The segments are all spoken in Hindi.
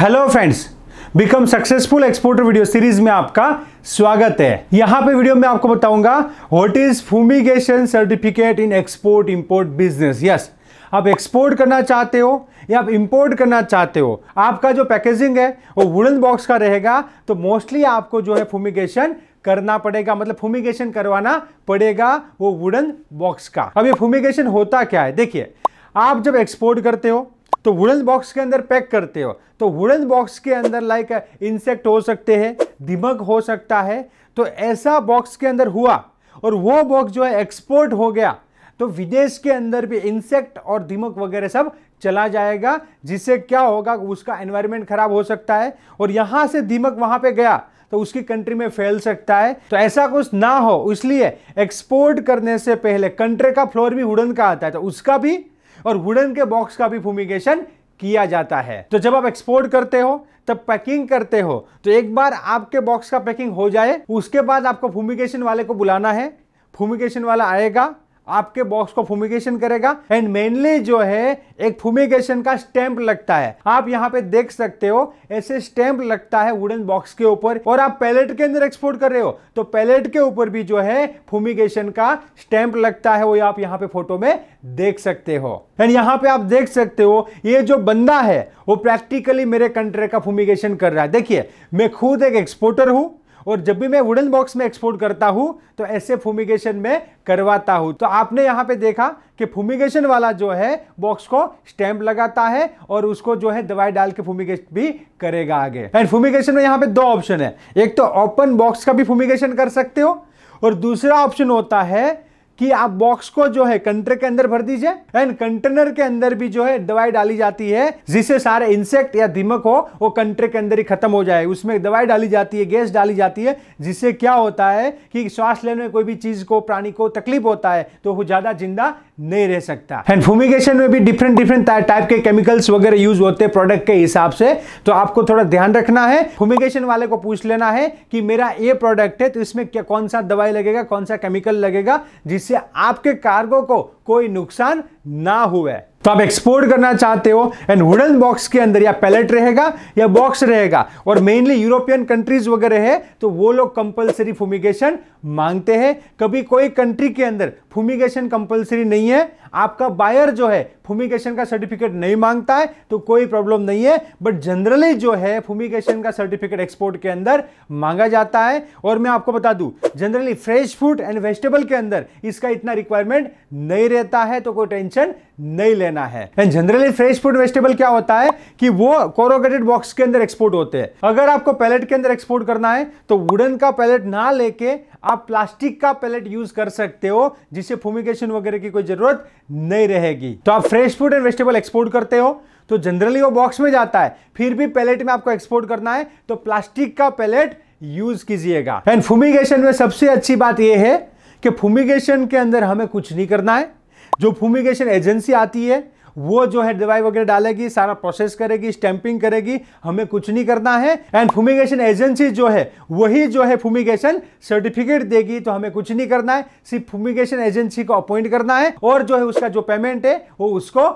hello friends become successful exporter video series में आपका स्वागत है यहाँ पे वीडियो में आपको बताऊंगा what is fumigation certificate in export import business yes आप एक्सपोर्ट करना चाहते हो या आप इंपोर्ट करना चाहते हो आपका जो पैकेजिंग है वो वुडन बॉक्स का रहेगा तो मोस्टली आपको जो है फूमिगेशन करना पड़ेगा मतलब फूमिगेशन करवाना पड़ेगा वो वुडन बॉक्स का अब ये फूमिगेशन होता क्या है देखिए आप जब एक्सपोर्ट करते हो तो वुडन बॉक्स के अंदर पैक करते हो तो वुडन बॉक्स के अंदर लाइक इंसेक्ट हो सकते हैं दिमक हो सकता है तो ऐसा बॉक्स के अंदर हुआ और वो बॉक्स जो है एक्सपोर्ट हो गया तो विदेश के अंदर भी इंसेक्ट और दिमक वगैरह सब चला जाएगा जिससे क्या होगा उसका एनवायरमेंट खराब हो सकता है और यहां से दीमक वहां पे गया तो उसकी कंट्री में फैल सकता है तो ऐसा कुछ ना हो इसलिए एक्सपोर्ट करने से पहले कंट्री का फ्लोर भी वुडन का आता है तो उसका भी और वुडन के बॉक्स का भी फूमिगेशन किया जाता है तो जब आप एक्सपोर्ट करते हो तब पैकिंग करते हो तो एक बार आपके बॉक्स का पैकिंग हो जाए उसके बाद आपको फूमिगेशन वाले को बुलाना है फूमिगेशन वाला आएगा आपके बॉक्स को फूमिगेशन करेगा एंड मेनली जो है एक फूमिगेशन का स्टैंप लगता है आप यहाँ पे देख सकते हो ऐसे स्टैंप लगता है वुडन बॉक्स के ऊपर और आप पैलेट के अंदर एक्सपोर्ट कर रहे हो तो पैलेट के ऊपर भी जो है फूमिगेशन का स्टैंप लगता है वो आप यहाँ पे फोटो में देख सकते हो एंड यहाँ पे आप देख सकते हो ये जो बंदा है वो प्रैक्टिकली मेरे कंट्री का फूमिगेशन कर रहा है देखिए मैं खुद एक एक्सपोर्टर हूं और जब भी मैं वुडन बॉक्स में एक्सपोर्ट करता हूँ तो ऐसे फूमिगेशन में करवाता हूँ तो आपने यहाँ पे देखा कि फूमिगेशन वाला जो है बॉक्स को स्टैंप लगाता है और उसको जो है दवाई डाल के फूमिगेशन भी करेगा आगे एंड फूमिगेशन में यहाँ पे दो ऑप्शन है एक तो ओपन बॉक्स का भी फूमिगेशन कर सकते हो और दूसरा ऑप्शन होता है कि आप बॉक्स को जो है कंटर के अंदर भर दीजिए एंड कंटेनर के अंदर भी जो है दवाई डाली जाती है जिससे सारे इंसेक्ट या दीमक हो वो कंटर के अंदर ही खत्म हो जाए उसमें दवाई डाली जाती है गैस डाली जाती है जिससे क्या होता है कि श्वास लेने में कोई भी चीज को प्राणी को तकलीफ होता है तो वो ज्यादा जिंदा नहीं रह सकता एंड फूमिगेशन में भी डिफरेंट डिफरेंट टाइप के केमिकल्स वगैरह यूज होते हैं प्रोडक्ट के हिसाब से तो आपको थोड़ा ध्यान रखना है फूमिगेशन वाले को पूछ लेना है कि मेरा ये प्रोडक्ट है तो इसमें क्या कौन सा दवाई लगेगा कौन सा केमिकल लगेगा जिससे जिससे आपके कार्गो को कोई नुकसान ना हुए तो आप एक्सपोर्ट करना चाहते हो एंड वुडन बॉक्स के अंदर या पैलेट रहेगा या बॉक्स रहेगा और मेनली यूरोपियन कंट्रीज वगैरह है तो वो लोग कंपलसरी फुमिगेशन मांगते हैं कभी कोई कंट्री के अंदर फूमिगेशन कंपलसरी नहीं है आपका बायर जो है फूमिगेशन का सर्टिफिकेट नहीं मांगता है तो कोई प्रॉब्लम नहीं है बट जनरली जो है फूमिगेशन का सर्टिफिकेट एक्सपोर्ट के अंदर मांगा जाता है और मैं आपको बता दूं generally fresh fruit and vegetable के अंदर इसका इतना रिक्वायरमेंट नहीं रहता है तो कोई टेंशन नहीं लेना है and generally fresh fruit vegetable क्या होता है कि वो कोरोगेटेड बॉक्स के अंदर एक्सपोर्ट होते हैं अगर आपको पैलेट के अंदर एक्सपोर्ट करना है तो वुडन का पैलेट ना लेके आप प्लास्टिक का पैलेट यूज कर सकते हो जिससे फूमिगेशन वगैरह की कोई जरूरत नहीं रहेगी तो आप fresh food and vegetable export करते हो तो जनरली वो बॉक्स में जाता है फिर भी पैलेट में आपको एक्सपोर्ट करना है तो प्लास्टिक का पैलेट यूज कीजिएगा एंड फूमिगेशन में सबसे अच्छी बात यह है कि फूमिगेशन के अंदर हमें कुछ नहीं करना है जो फूमिगेशन एजेंसी आती है वो जो है दवाई वगैरह डालेगी सारा प्रोसेस करेगी स्टैंपिंग करेगी हमें कुछ नहीं करना है एंड फूमिगेशन एजेंसी जो है वही जो है फूमिगेशन सर्टिफिकेट देगी तो हमें कुछ नहीं करना है सिर्फ फूमिगेशन एजेंसी को अपॉइंट करना है और जो है उसका जो पेमेंट है वो उसको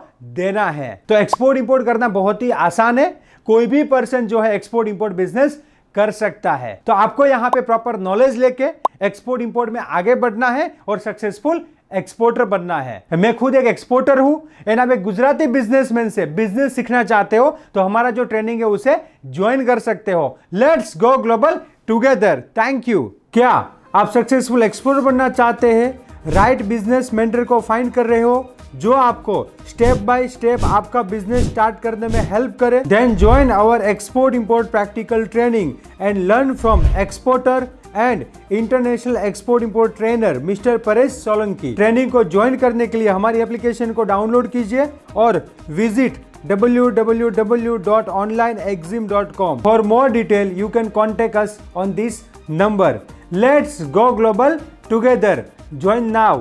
देना है तो एक्सपोर्ट इंपोर्ट करना बहुत ही आसान है कोई भी पर्सन जो है एक्सपोर्ट इंपोर्ट बिजनेस कर सकता है तो आपको यहाँ पे प्रॉपर नॉलेज लेके एक्सपोर्ट इंपोर्ट में आगे बढ़ना है और सक्सेसफुल एक्सपोर्टर बनना है मैं खुद एक एक्सपोर्टर हूं एंड आप एक गुजराती बिजनेसमैन से बिजनेस सीखना चाहते हो तो हमारा जो ट्रेनिंग है उसे ज्वाइन कर सकते हो let's go global together thank you क्या आप सक्सेसफुल एक्सपोर्टर बनना चाहते हैं राइट बिजनेस मेंटर को फाइंड कर रहे हो जो आपको स्टेप बाय स्टेप आपका बिजनेस स्टार्ट करने में हेल्प करे then join our export import practical training and learn from exporter and international export import trainer mister Paresh Solanki training को ज्वाइन करने के लिए हमारी एप्लीकेशन को डाउनलोड कीजिए और visit www.onlineexim.com for more detail you can contact us on this number let's go global together join now